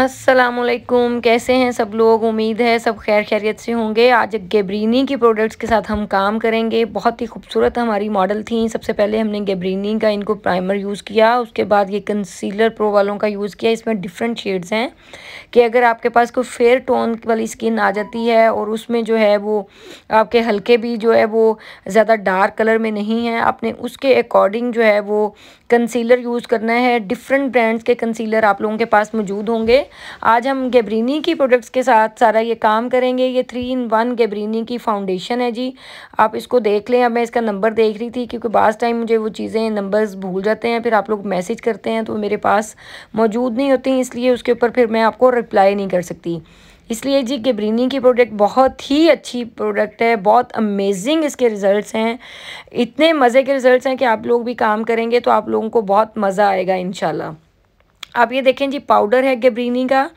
असलकुम कैसे हैं सब लोग उम्मीद है सब खैर खैरियत से होंगे आज गेब्रीनी के प्रोडक्ट्स के साथ हम काम करेंगे बहुत ही खूबसूरत हमारी मॉडल थी सबसे पहले हमने गेब्रीनी का इनको प्राइमर यूज़ किया उसके बाद ये कंसीलर प्रो वालों का यूज़ किया इसमें डिफरेंट शेड्स हैं कि अगर आपके पास कोई फेयर टोन वाली स्किन आ जाती है और उसमें जो है वो आपके हल्के भी जो है वो ज़्यादा डार्क कलर में नहीं है आपने उसके अकॉर्डिंग जो है वो कंसीलर यूज़ करना है डिफरेंट ब्रांड्स के कंसीलर आप लोगों के पास मौजूद होंगे आज हम गेबरीनी की प्रोडक्ट्स के साथ सारा ये काम करेंगे ये थ्री इन वन गेबरीनी की फाउंडेशन है जी आप इसको देख लें अब मैं इसका नंबर देख रही थी क्योंकि बास टाइम मुझे वो चीज़ें नंबर्स भूल जाते हैं फिर आप लोग मैसेज करते हैं तो मेरे पास मौजूद नहीं होती इसलिए उसके ऊपर फिर मैं आपको रिप्लाई नहीं कर सकती इसलिए जी गेबरीनी की प्रोडक्ट बहुत ही अच्छी प्रोडक्ट है बहुत अमेजिंग इसके रिज़ल्ट्स हैं इतने मज़े के रिज़ल्ट्स हैं कि आप लोग भी काम करेंगे तो आप लोगों को बहुत मज़ा आएगा इनशाला आप ये देखें जी पाउडर है गेब्रीनी का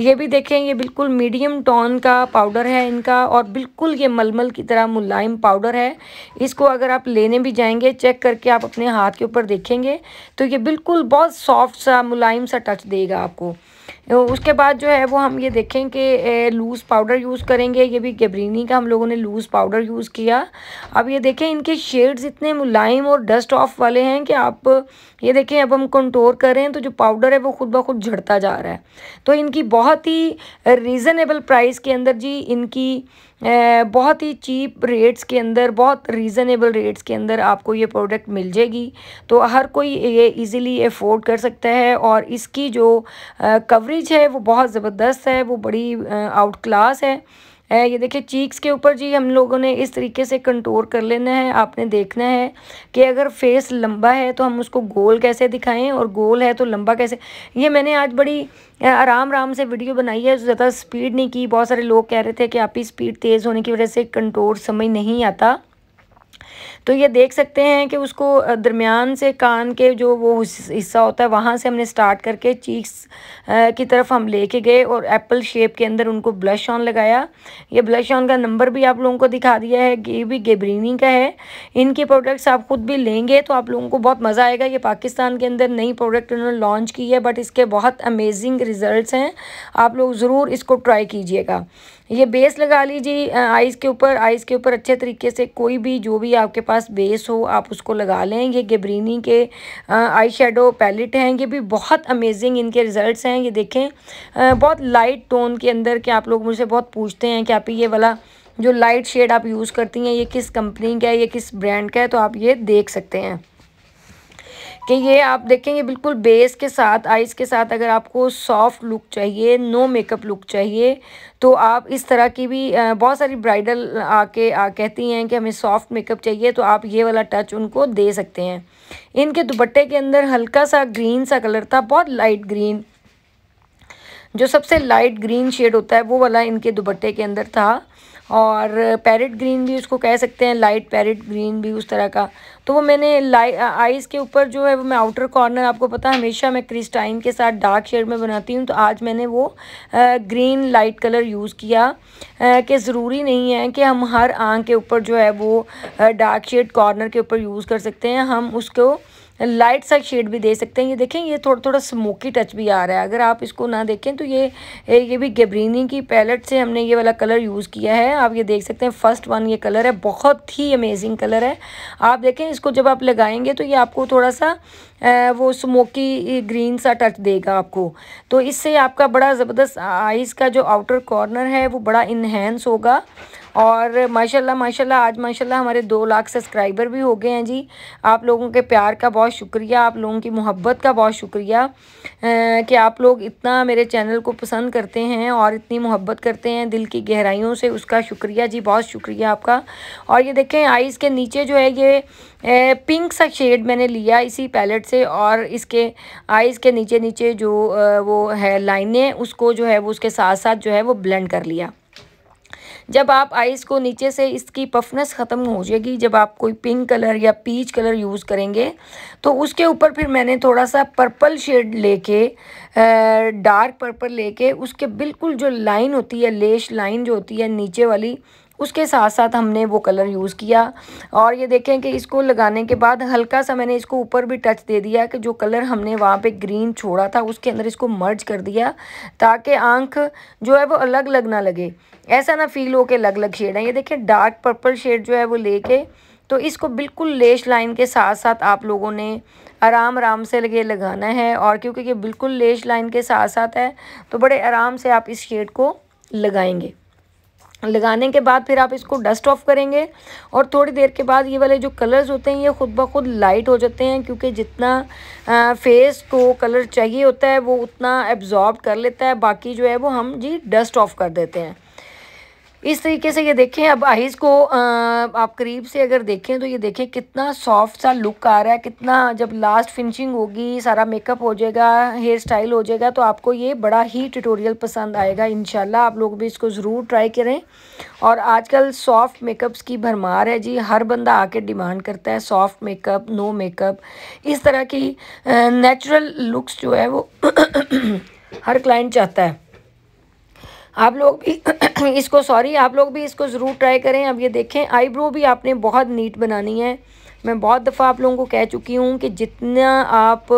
ये भी देखें ये बिल्कुल मीडियम टोन का पाउडर है इनका और बिल्कुल ये मलमल की तरह मुलायम पाउडर है इसको अगर आप लेने भी जाएंगे चेक करके आप अपने हाथ के ऊपर देखेंगे तो ये बिल्कुल बहुत सॉफ्ट सा मुलायम सा टच देगा आपको उसके बाद जो है वो हम ये देखें कि लूज़ पाउडर यूज़ करेंगे ये भी गेबरीनी का हम लोगों ने लूज़ पाउडर यूज़ किया अब ये देखें इनके शेड्स इतने मुलायम और डस्ट ऑफ वाले हैं कि आप ये देखें अब हम कंटोर करें तो जो पाउडर है वो खुद ब खुद झड़ता जा रहा है तो इनकी बहुत ही रीज़नेबल प्राइस के अंदर जी इनकी बहुत ही चीप रेट्स के अंदर बहुत रीज़नेबल रेट्स के अंदर आपको ये प्रोडक्ट मिल जाएगी तो हर कोई ये इजीली अफोर्ड कर सकता है और इसकी जो कवरेज है वो बहुत ज़बरदस्त है वो बड़ी आउट क्लास है है ये देखिए चीक्स के ऊपर जी हम लोगों ने इस तरीके से कंटोर कर लेना है आपने देखना है कि अगर फेस लंबा है तो हम उसको गोल कैसे दिखाएं और गोल है तो लंबा कैसे ये मैंने आज बड़ी आराम आराम से वीडियो बनाई है ज़्यादा स्पीड नहीं की बहुत सारे लोग कह रहे थे कि आपकी स्पीड तेज़ होने की वजह से कंटोर समझ नहीं आता तो ये देख सकते हैं कि उसको दरमियान से कान के जो वो हिस्सा होता है वहाँ से हमने स्टार्ट करके चीक्स की तरफ हम लेके गए और एप्पल शेप के अंदर उनको ब्लश ऑन लगाया ये ब्लश ऑन का नंबर भी आप लोगों को दिखा दिया है ये भी गेबरीनी का है इनके प्रोडक्ट्स आप खुद भी लेंगे तो आप लोगों को बहुत मज़ा आएगा ये पाकिस्तान के अंदर नई प्रोडक्ट उन्होंने लॉन्च की है बट इसके बहुत अमेजिंग रिज़ल्ट हैं आप लोग ज़रूर इसको ट्राई कीजिएगा ये बेस लगा लीजिए आइज़ के ऊपर आइज़ के ऊपर अच्छे तरीके से कोई भी जो भी आपके पास बेस हो आप उसको लगा लें ये गेब्रीनी के आई शेडो पैलेट हैं ये भी बहुत अमेजिंग इनके रिज़ल्ट हैं ये देखें बहुत लाइट टोन के अंदर के आप लोग मुझसे बहुत पूछते हैं कि आप ये वाला जो लाइट शेड आप यूज़ करती हैं ये किस कंपनी का है ये किस ब्रांड का है तो आप ये देख सकते हैं कि ये आप देखेंगे बिल्कुल बेस के साथ आइज़ के साथ अगर आपको सॉफ्ट लुक चाहिए नो मेकअप लुक चाहिए तो आप इस तरह की भी बहुत सारी ब्राइडल आके आ कहती हैं कि हमें सॉफ्ट मेकअप चाहिए तो आप ये वाला टच उनको दे सकते हैं इनके दुपट्टे के अंदर हल्का सा ग्रीन सा कलर था बहुत लाइट ग्रीन जो सबसे लाइट ग्रीन शेड होता है वो वाला इनके दुपट्टे के अंदर था और पैरेट ग्रीन भी उसको कह सकते हैं लाइट पैरेट ग्रीन भी उस तरह का तो वो मैंने लाइ आइज़ के ऊपर जो है वो मैं आउटर कॉर्नर आपको पता है हमेशा मैं क्रिस्टाइन के साथ डार्क शेड में बनाती हूँ तो आज मैंने वो आ, ग्रीन लाइट कलर यूज़ किया कि ज़रूरी नहीं है कि हम हर आँख के ऊपर जो है वो डार्क शेड कॉर्नर के ऊपर यूज़ कर सकते हैं हम उसको लाइट सा शेड भी दे सकते हैं ये देखें ये थोड़ा थोड़ा स्मोकी टच भी आ रहा है अगर आप इसको ना देखें तो ये ये भी गेबरीनी की पैलेट से हमने ये वाला कलर यूज़ किया है आप ये देख सकते हैं फर्स्ट वन ये कलर है बहुत ही अमेजिंग कलर है आप देखें इसको जब आप लगाएंगे तो ये आपको थोड़ा सा वो स्मोकी ग्रीन सा टच देगा आपको तो इससे आपका बड़ा ज़बरदस्त आइज़ का जो आउटर कॉर्नर है वो बड़ा इन्हेंस होगा और माशाल्लाह माशाल्लाह आज माशाल्लाह हमारे दो लाख सब्सक्राइबर भी हो गए हैं जी आप लोगों के प्यार का बहुत शुक्रिया आप लोगों की मोहब्बत का बहुत शुक्रिया कि आप लोग इतना मेरे चैनल को पसंद करते हैं और इतनी मोहब्बत करते हैं दिल की गहराइयों से उसका शुक्रिया जी बहुत शुक्रिया आपका और ये देखें आइज़ के नीचे जो है ये पिंक सा शेड मैंने लिया इसी पैलेट से और इसके आइज़ के नीचे नीचे जो वो है लाइनें उसको जो है वो उसके साथ साथ जो है वो ब्लेंड कर लिया जब आप आइज़ को नीचे से इसकी पफनेस ख़त्म हो जाएगी जब आप कोई पिंक कलर या पीच कलर यूज़ करेंगे तो उसके ऊपर फिर मैंने थोड़ा सा पर्पल शेड लेके डार्क पर्पल लेके उसके बिल्कुल जो लाइन होती है लेश लाइन जो होती है नीचे वाली उसके साथ साथ हमने वो कलर यूज़ किया और ये देखें कि इसको लगाने के बाद हल्का सा मैंने इसको ऊपर भी टच दे दिया कि जो कलर हमने वहाँ पे ग्रीन छोड़ा था उसके अंदर इसको मर्ज कर दिया ताकि आंख जो है वो अलग अलग ना लगे ऐसा ना फील हो के अलग अलग शेड है ये देखें डार्क पर्पल शेड जो है वो ले तो इसको बिल्कुल लेश लाइन के साथ साथ आप लोगों ने आराम आराम से लगे लगाना है और क्योंकि ये बिल्कुल लेश लाइन के साथ साथ है तो बड़े आराम से आप इस शेड को लगाएंगे लगाने के बाद फिर आप इसको डस्ट ऑफ करेंगे और थोड़ी देर के बाद ये वाले जो कलर्स होते हैं ये ख़ुद ब खुद लाइट हो जाते हैं क्योंकि जितना फेस को कलर चाहिए होता है वो उतना एब्जॉर्ब कर लेता है बाकी जो है वो हम जी डस्ट ऑफ कर देते हैं इस तरीके से ये देखें अब आइज़ को आप करीब से अगर देखें तो ये देखें कितना सॉफ्ट सा लुक आ रहा है कितना जब लास्ट फिनिशिंग होगी सारा मेकअप हो जाएगा हेयर स्टाइल हो जाएगा तो आपको ये बड़ा ही ट्यूटोरियल पसंद आएगा इन आप लोग भी इसको ज़रूर ट्राई करें और आजकल सॉफ्ट मेकअप्स की भरमार है जी हर बंदा आके डिमांड करता है सॉफ्ट मेकअप नो मेकअप इस तरह की नेचुरल लुक्स जो है वो हर क्लाइंट चाहता है आप लोग भी इसको सॉरी आप लोग भी इसको ज़रूर ट्राई करें अब ये देखें आईब्रो भी आपने बहुत नीट बनानी है मैं बहुत दफ़ा आप लोगों को कह चुकी हूँ कि जितना आप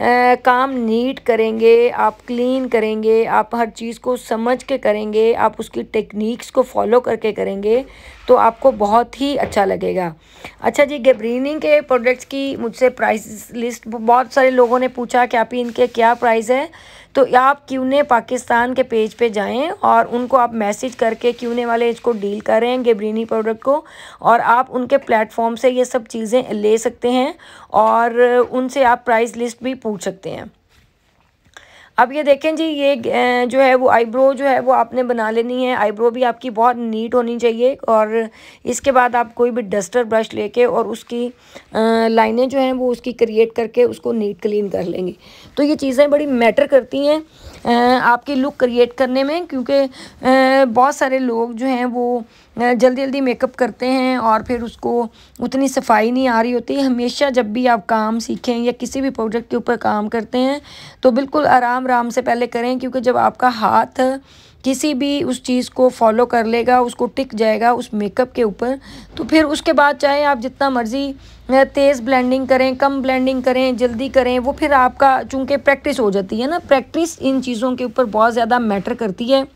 आ, काम नीट करेंगे आप क्लीन करेंगे आप हर चीज़ को समझ के करेंगे आप उसकी टेक्निक्स को फॉलो करके करेंगे तो आपको बहुत ही अच्छा लगेगा अच्छा जी गेबरीनिंग के प्रोडक्ट्स की मुझसे प्राइस लिस्ट बहुत सारे लोगों ने पूछा कि आप इनके क्या प्राइस है तो आप क्यूने पाकिस्तान के पेज पे जाएं और उनको आप मैसेज करके क्यूने वाले इसको डील करें गेब्रीनी प्रोडक्ट को और आप उनके प्लेटफॉर्म से ये सब चीज़ें ले सकते हैं और उनसे आप प्राइस लिस्ट भी पूछ सकते हैं अब ये देखें जी ये जो है वो आईब्रो जो है वो आपने बना लेनी है आईब्रो भी आपकी बहुत नीट होनी चाहिए और इसके बाद आप कोई भी डस्टर ब्रश लेके और उसकी लाइनें जो हैं वो उसकी क्रिएट करके उसको नीट क्लीन कर लेंगे तो ये चीज़ें बड़ी मैटर करती हैं आपकी लुक क्रिएट करने में क्योंकि बहुत सारे लोग जो हैं वो जल्दी जल्दी मेकअप करते हैं और फिर उसको उतनी सफाई नहीं आ रही होती हमेशा जब भी आप काम सीखें या किसी भी प्रोजेक्ट के ऊपर काम करते हैं तो बिल्कुल आराम आराम से पहले करें क्योंकि जब आपका हाथ किसी भी उस चीज़ को फॉलो कर लेगा उसको टिक जाएगा उस मेकअप के ऊपर तो फिर उसके बाद चाहे आप जितना मर्ज़ी तेज़ ब्लेंडिंग करें कम ब्लेंडिंग करें जल्दी करें वो फिर आपका चूंकि प्रैक्टिस हो जाती है ना प्रैक्टिस इन चीज़ों के ऊपर बहुत ज़्यादा मैटर करती है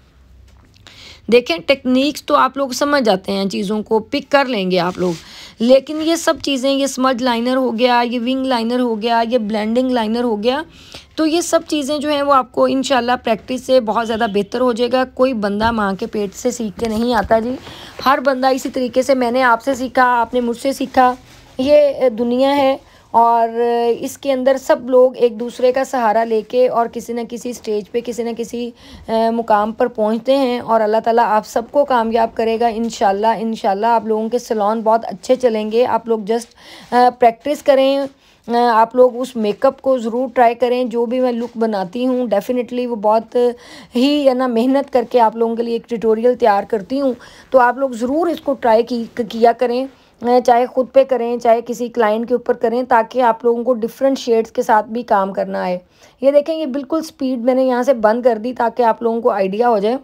देखें टेक्निक्स तो आप लोग समझ जाते हैं चीज़ों को पिक कर लेंगे आप लोग लेकिन ये सब चीज़ें ये स्मज लाइनर हो गया ये विंग लाइनर हो गया ये ब्लेंडिंग लाइनर हो गया तो ये सब चीज़ें जो हैं वो आपको इन प्रैक्टिस से बहुत ज़्यादा बेहतर हो जाएगा कोई बंदा माँ के पेट से सीख के नहीं आता जी हर बंदा इसी तरीके से मैंने आपसे सीखा आपने मुझसे सीखा ये दुनिया है और इसके अंदर सब लोग एक दूसरे का सहारा लेके और किसी न किसी स्टेज पे किसी न किसी मुकाम पर पहुंचते हैं और अल्लाह ताला आप सबको कामयाब करेगा इन इन आप लोगों के सलोन बहुत अच्छे चलेंगे आप लोग जस्ट प्रैक्टिस करें आप लोग उस मेकअप को ज़रूर ट्राई करें जो भी मैं लुक बनाती हूँ डेफ़िनेटली वो बहुत ही है ना मेहनत करके आप लोगों के लिए एक ट्यूटोरियल तैयार करती हूँ तो आप लोग ज़रूर इसको ट्राई की किया करें चाहे ख़ुद पे करें चाहे किसी क्लाइंट के ऊपर करें ताकि आप लोगों को डिफरेंट शेड्स के साथ भी काम करना आए ये देखें ये बिल्कुल स्पीड मैंने यहाँ से बंद कर दी ताकि आप लोगों को आइडिया हो जाए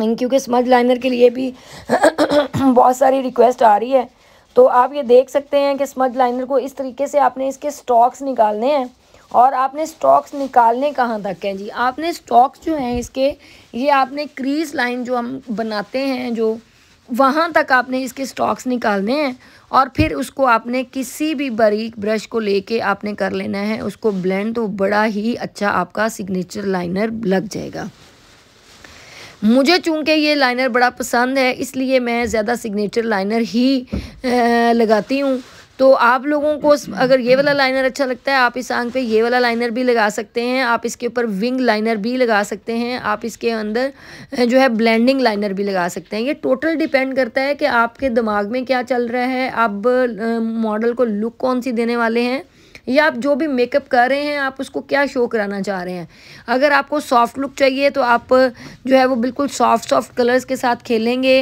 क्योंकि स्मज लाइनर के लिए भी बहुत सारी रिक्वेस्ट आ रही है तो आप ये देख सकते हैं कि स्मज लाइनर को इस तरीके से आपने इसके स्टॉक्स निकालने हैं और आपने स्टॉक्स निकालने कहाँ तक हैं जी आपने स्टॉक्स जो हैं इसके ये आपने क्रीज लाइन जो हम बनाते हैं जो वहाँ तक आपने इसके स्टॉक्स निकालने हैं और फिर उसको आपने किसी भी बारीक ब्रश को लेके आपने कर लेना है उसको ब्लेंड तो बड़ा ही अच्छा आपका सिग्नेचर लाइनर लग जाएगा मुझे चूंकि ये लाइनर बड़ा पसंद है इसलिए मैं ज़्यादा सिग्नेचर लाइनर ही लगाती हूँ तो आप लोगों को अगर ये वाला लाइनर अच्छा लगता है आप इस आंख पे ये वाला लाइनर भी लगा सकते हैं आप इसके ऊपर विंग लाइनर भी लगा सकते हैं आप इसके अंदर जो है ब्लेंडिंग लाइनर भी लगा सकते हैं ये टोटल डिपेंड करता है कि आपके दिमाग में क्या चल रहा है आप मॉडल को लुक कौन सी देने वाले हैं या आप जो भी मेकअप कर रहे हैं आप उसको क्या शो कराना चाह रहे हैं अगर आपको सॉफ्ट लुक चाहिए तो आप जो है वो बिल्कुल सॉफ्ट सॉफ्ट कलर्स के साथ खेलेंगे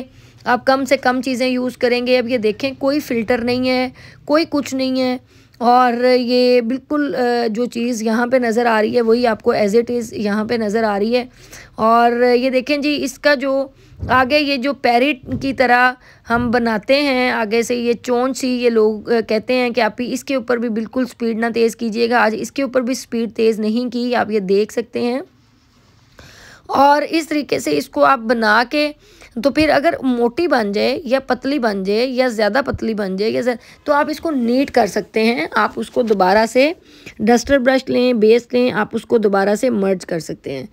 आप कम से कम चीज़ें यूज़ करेंगे अब ये देखें कोई फ़िल्टर नहीं है कोई कुछ नहीं है और ये बिल्कुल जो चीज़ यहाँ पे नज़र आ रही है वही आपको एज इट इज़ यहाँ पे नज़र आ रही है और ये देखें जी इसका जो आगे ये जो पैरिट की तरह हम बनाते हैं आगे से ये चोंच ही ये लोग कहते हैं कि आप इसके ऊपर भी बिल्कुल स्पीड ना तेज़ कीजिएगा आज इसके ऊपर भी स्पीड तेज़ नहीं की आप ये देख सकते हैं और इस तरीके से इसको आप बना के तो फिर अगर मोटी बन जाए या पतली बन जाए या ज़्यादा पतली बन जाए या तो आप इसको नीट कर सकते हैं आप उसको दोबारा से डस्टर ब्रश लें बेस लें आप उसको दोबारा से मर्ज कर सकते हैं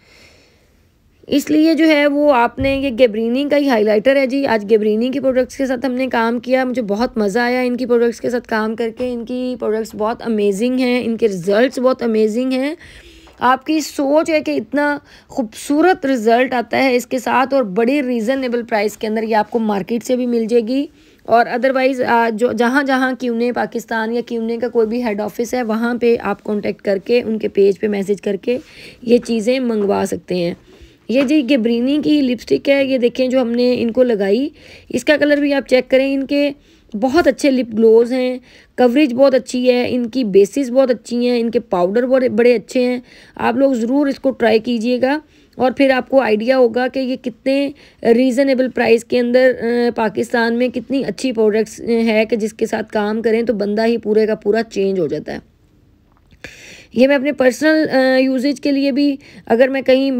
इसलिए जो है वो आपने ये गेबरीनी का ही हाइलाइटर है जी आज गेबरीनी के प्रोडक्ट्स के साथ हमने काम किया मुझे बहुत मज़ा आया इनकी प्रोडक्ट्स के साथ काम करके इनकी प्रोडक्ट्स बहुत अमेजिंग हैं इनके रिज़ल्ट बहुत अमेजिंग हैं आपकी सोच है कि इतना खूबसूरत रिज़ल्ट आता है इसके साथ और बड़ी रीज़नेबल प्राइस के अंदर ये आपको मार्केट से भी मिल जाएगी और अदरवाइज़ जो जहाँ जहाँ क्यूने पाकिस्तान या क्यूने का कोई भी हेड ऑफिस है वहाँ पे आप कांटेक्ट करके उनके पेज पे मैसेज करके ये चीज़ें मंगवा सकते हैं ये जी गेब्रीनी की लिपस्टिक है ये देखें जो हमने इनको लगाई इसका कलर भी आप चेक करें इनके बहुत अच्छे लिप ग्लोज हैं कवरेज बहुत अच्छी है इनकी बेसिस बहुत अच्छी हैं इनके पाउडर बड़े बड़े अच्छे हैं आप लोग ज़रूर इसको ट्राई कीजिएगा और फिर आपको आइडिया होगा कि ये कितने रीज़नेबल प्राइस के अंदर पाकिस्तान में कितनी अच्छी प्रोडक्ट्स है कि जिसके साथ काम करें तो बंदा ही पूरे का पूरा चेंज हो जाता है ये मैं अपने पर्सनल यूजेज के लिए भी अगर मैं कहीं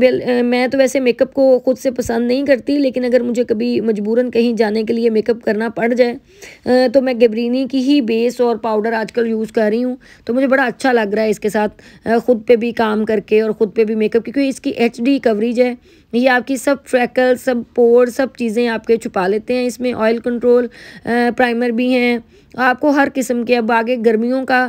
मैं तो वैसे मेकअप को ख़ुद से पसंद नहीं करती लेकिन अगर मुझे कभी मजबूरन कहीं जाने के लिए मेकअप करना पड़ जाए तो मैं गेबरीनी की ही बेस और पाउडर आजकल यूज़ कर रही हूँ तो मुझे बड़ा अच्छा लग रहा है इसके साथ ख़ुद पर भी काम करके और ख़ुद पे भी मेकअप क्योंकि इसकी एच कवरेज है ये आपकी सब फ्रैकल सब पोर सब चीज़ें आपके छुपा लेते हैं इसमें ऑयल कंट्रोल प्राइमर भी हैं आपको हर किस्म के अब आगे गर्मियों का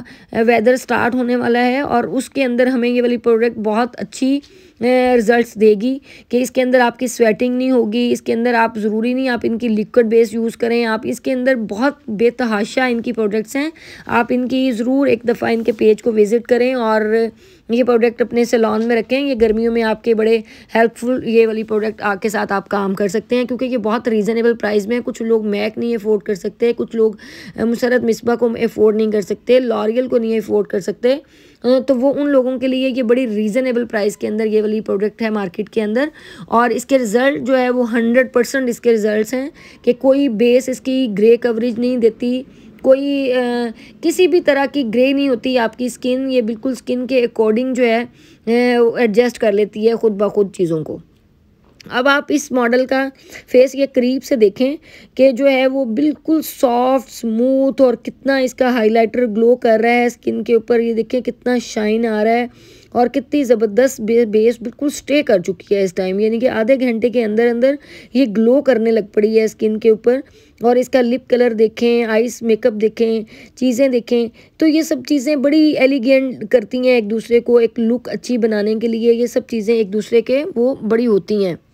वेदर स्टार्ट होने वाला है और उसके अंदर हमें ये वाली प्रोडक्ट बहुत अच्छी रिज़ल्ट देगी कि इसके अंदर आपकी स्वेटिंग नहीं होगी इसके अंदर आप ज़रूरी नहीं आप इनकी लिक्विड बेस यूज़ करें आप इसके अंदर बहुत बेतहाशा इनकी प्रोडक्ट्स हैं आप इनकी ज़रूर एक दफ़ा इनके पेज को विज़िट करें और ये प्रोडक्ट अपने सैलॉन में रखें ये गर्मियों में आपके बड़े हेल्पफुल ये वाली प्रोडक्ट आपके साथ आप काम कर सकते हैं क्योंकि ये बहुत रीज़नेबल प्राइस में है कुछ लोग मैक नहीं अफोर्ड कर सकते कुछ लोग मुसरत मिसबा को अफोर्ड नहीं कर सकते लॉरियल को नहीं अफोर्ड कर सकते तो वो उन लोगों के लिए ये बड़ी रीज़नेबल प्राइस के अंदर ये वाली प्रोडक्ट है मार्केट के अंदर और इसके रिज़ल्ट जो है वो हंड्रेड परसेंट इसके रिज़ल्ट हैं कि कोई बेस इसकी ग्रे कवरेज नहीं देती कोई आ, किसी भी तरह की ग्रे नहीं होती आपकी स्किन ये बिल्कुल स्किन के अकॉर्डिंग जो है एडजस्ट कर लेती है ख़ुद ब खुद चीज़ों को अब आप इस मॉडल का फेस के करीब से देखें कि जो है वो बिल्कुल सॉफ्ट स्मूथ और कितना इसका हाइलाइटर ग्लो कर रहा है स्किन के ऊपर ये देखें कितना शाइन आ रहा है और कितनी ज़बरदस्त बेस बिल्कुल स्टे कर चुकी है इस टाइम यानी कि आधे घंटे के अंदर अंदर ये ग्लो करने लग पड़ी है स्किन के ऊपर और इसका लिप कलर देखें आइस मेकअप देखें चीज़ें देखें तो ये सब चीज़ें बड़ी एलिगेंट करती हैं एक दूसरे को एक लुक अच्छी बनाने के लिए ये सब चीज़ें एक दूसरे के वो बड़ी होती हैं